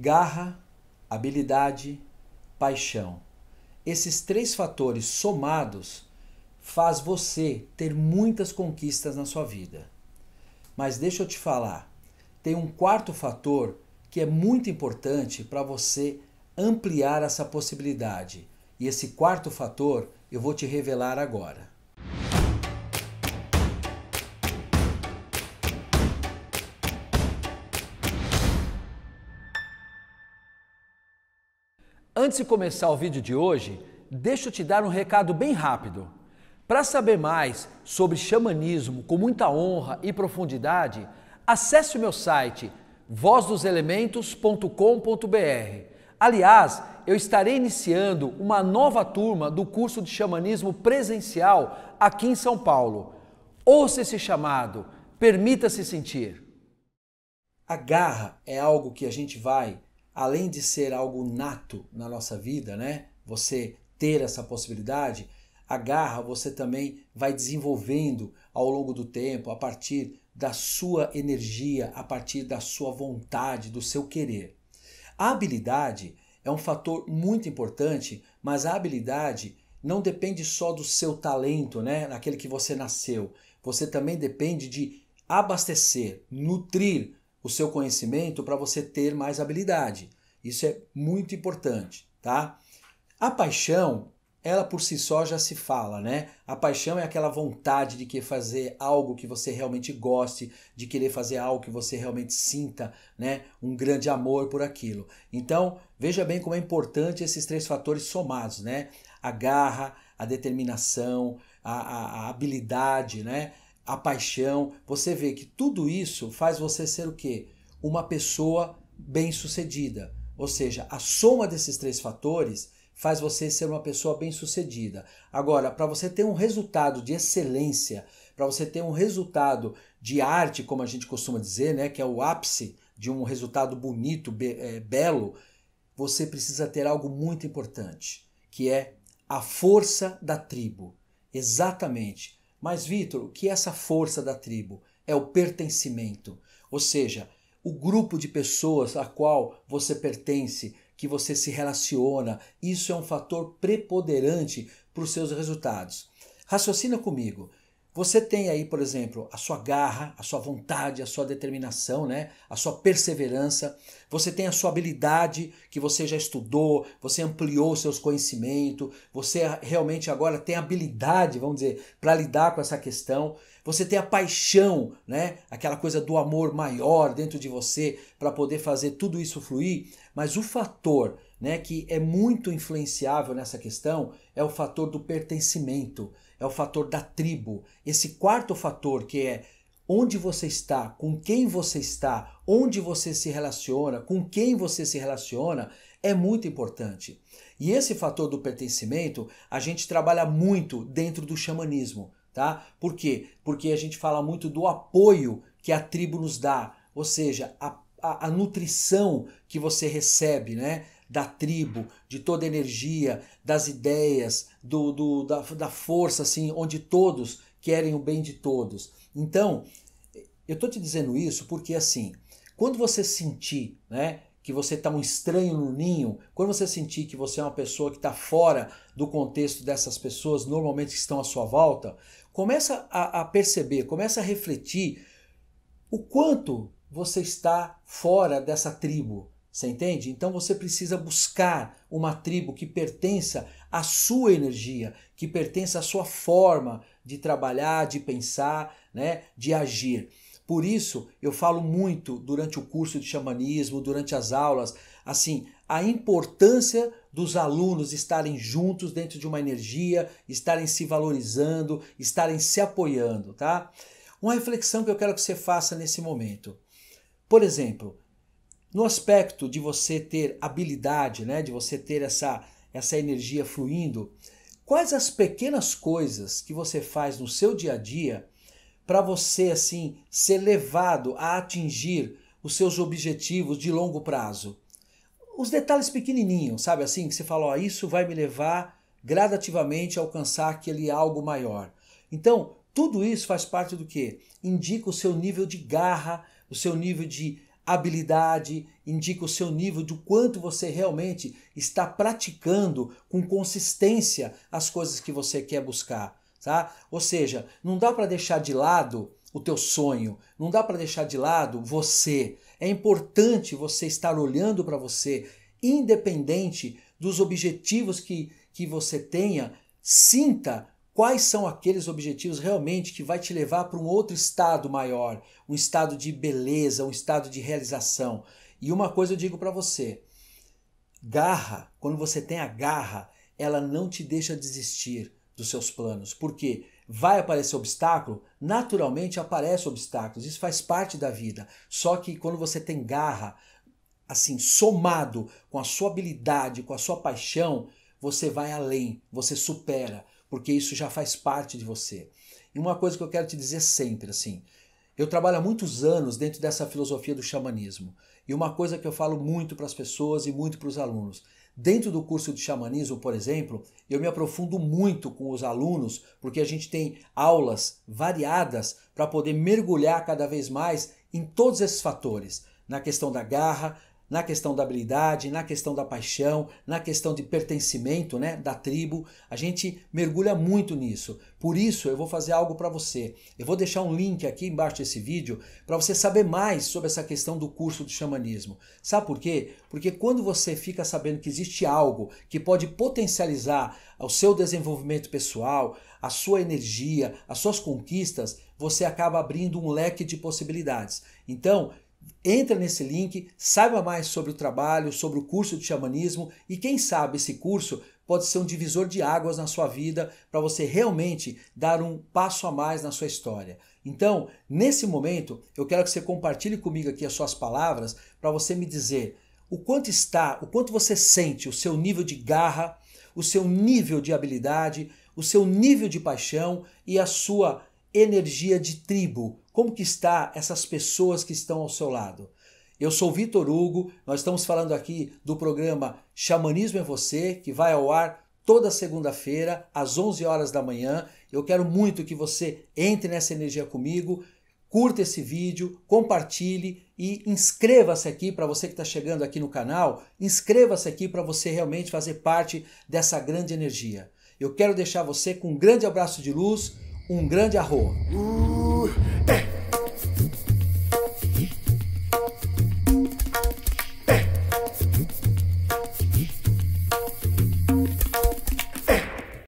garra, habilidade, paixão. Esses três fatores somados faz você ter muitas conquistas na sua vida. Mas deixa eu te falar, tem um quarto fator que é muito importante para você ampliar essa possibilidade. E esse quarto fator eu vou te revelar agora. Antes de começar o vídeo de hoje, deixa eu te dar um recado bem rápido. Para saber mais sobre xamanismo com muita honra e profundidade, acesse o meu site vozdoselementos.com.br. Aliás, eu estarei iniciando uma nova turma do curso de xamanismo presencial aqui em São Paulo. Ouça esse chamado, permita-se sentir. A garra é algo que a gente vai além de ser algo nato na nossa vida, né? Você ter essa possibilidade, a garra você também vai desenvolvendo ao longo do tempo, a partir da sua energia, a partir da sua vontade, do seu querer. A habilidade é um fator muito importante, mas a habilidade não depende só do seu talento, né? Naquele que você nasceu. Você também depende de abastecer, nutrir o seu conhecimento para você ter mais habilidade. Isso é muito importante, tá? A paixão, ela por si só já se fala, né? A paixão é aquela vontade de querer fazer algo que você realmente goste, de querer fazer algo que você realmente sinta, né? Um grande amor por aquilo. Então, veja bem como é importante esses três fatores somados, né? A garra, a determinação, a, a, a habilidade, né? a paixão. Você vê que tudo isso faz você ser o quê? Uma pessoa bem-sucedida. Ou seja, a soma desses três fatores faz você ser uma pessoa bem-sucedida. Agora, para você ter um resultado de excelência, para você ter um resultado de arte, como a gente costuma dizer, né, que é o ápice de um resultado bonito, be é, belo, você precisa ter algo muito importante, que é a força da tribo. Exatamente. Mas, Vitor, o que é essa força da tribo? É o pertencimento, ou seja, o grupo de pessoas a qual você pertence, que você se relaciona. Isso é um fator preponderante para os seus resultados. Raciocina comigo. Você tem aí, por exemplo, a sua garra, a sua vontade, a sua determinação, né? a sua perseverança. Você tem a sua habilidade que você já estudou, você ampliou seus conhecimentos, você realmente agora tem habilidade, vamos dizer, para lidar com essa questão. Você tem a paixão, né? aquela coisa do amor maior dentro de você para poder fazer tudo isso fluir. Mas o fator né, que é muito influenciável nessa questão é o fator do pertencimento é o fator da tribo. Esse quarto fator que é onde você está, com quem você está, onde você se relaciona, com quem você se relaciona, é muito importante. E esse fator do pertencimento a gente trabalha muito dentro do xamanismo, tá? Por quê? Porque a gente fala muito do apoio que a tribo nos dá, ou seja, a, a, a nutrição que você recebe, né? da tribo, de toda a energia, das ideias, do, do da, da força, assim, onde todos querem o bem de todos. Então, eu estou te dizendo isso porque, assim, quando você sentir né, que você está um estranho no ninho, quando você sentir que você é uma pessoa que está fora do contexto dessas pessoas normalmente que estão à sua volta, começa a, a perceber, começa a refletir o quanto você está fora dessa tribo, você entende? Então você precisa buscar uma tribo que pertença à sua energia, que pertença à sua forma de trabalhar, de pensar, né, de agir. Por isso eu falo muito durante o curso de xamanismo, durante as aulas, assim, a importância dos alunos estarem juntos dentro de uma energia, estarem se valorizando, estarem se apoiando, tá? Uma reflexão que eu quero que você faça nesse momento. Por exemplo, no aspecto de você ter habilidade, né, de você ter essa, essa energia fluindo, quais as pequenas coisas que você faz no seu dia a dia para você assim ser levado a atingir os seus objetivos de longo prazo? Os detalhes pequenininhos, sabe assim, que você fala, ó, isso vai me levar gradativamente a alcançar aquele algo maior. Então, tudo isso faz parte do que? Indica o seu nível de garra, o seu nível de habilidade, indica o seu nível do quanto você realmente está praticando com consistência as coisas que você quer buscar, tá? Ou seja, não dá para deixar de lado o teu sonho, não dá para deixar de lado você. É importante você estar olhando para você, independente dos objetivos que, que você tenha, sinta quais são aqueles objetivos realmente que vai te levar para um outro estado maior, um estado de beleza, um estado de realização. E uma coisa eu digo para você: garra, quando você tem a garra, ela não te deixa desistir dos seus planos, porque vai aparecer obstáculo, naturalmente aparecem obstáculos, isso faz parte da vida. Só que quando você tem garra, assim, somado com a sua habilidade, com a sua paixão, você vai além, você supera porque isso já faz parte de você. E uma coisa que eu quero te dizer sempre, assim, eu trabalho há muitos anos dentro dessa filosofia do xamanismo. E uma coisa que eu falo muito para as pessoas e muito para os alunos. Dentro do curso de xamanismo, por exemplo, eu me aprofundo muito com os alunos, porque a gente tem aulas variadas para poder mergulhar cada vez mais em todos esses fatores. Na questão da garra, na questão da habilidade, na questão da paixão, na questão de pertencimento, né, da tribo. A gente mergulha muito nisso. Por isso eu vou fazer algo para você. Eu vou deixar um link aqui embaixo desse vídeo para você saber mais sobre essa questão do curso de xamanismo. Sabe por quê? Porque quando você fica sabendo que existe algo que pode potencializar o seu desenvolvimento pessoal, a sua energia, as suas conquistas, você acaba abrindo um leque de possibilidades. Então, Entra nesse link, saiba mais sobre o trabalho, sobre o curso de xamanismo e quem sabe esse curso pode ser um divisor de águas na sua vida para você realmente dar um passo a mais na sua história. Então, nesse momento, eu quero que você compartilhe comigo aqui as suas palavras para você me dizer o quanto está, o quanto você sente o seu nível de garra, o seu nível de habilidade, o seu nível de paixão e a sua energia de tribo. Como que está essas pessoas que estão ao seu lado? Eu sou Vitor Hugo, nós estamos falando aqui do programa Xamanismo é Você, que vai ao ar toda segunda-feira, às 11 horas da manhã. Eu quero muito que você entre nessa energia comigo, curta esse vídeo, compartilhe e inscreva-se aqui para você que está chegando aqui no canal. Inscreva-se aqui para você realmente fazer parte dessa grande energia. Eu quero deixar você com um grande abraço de luz um grande arroz. Uh, é.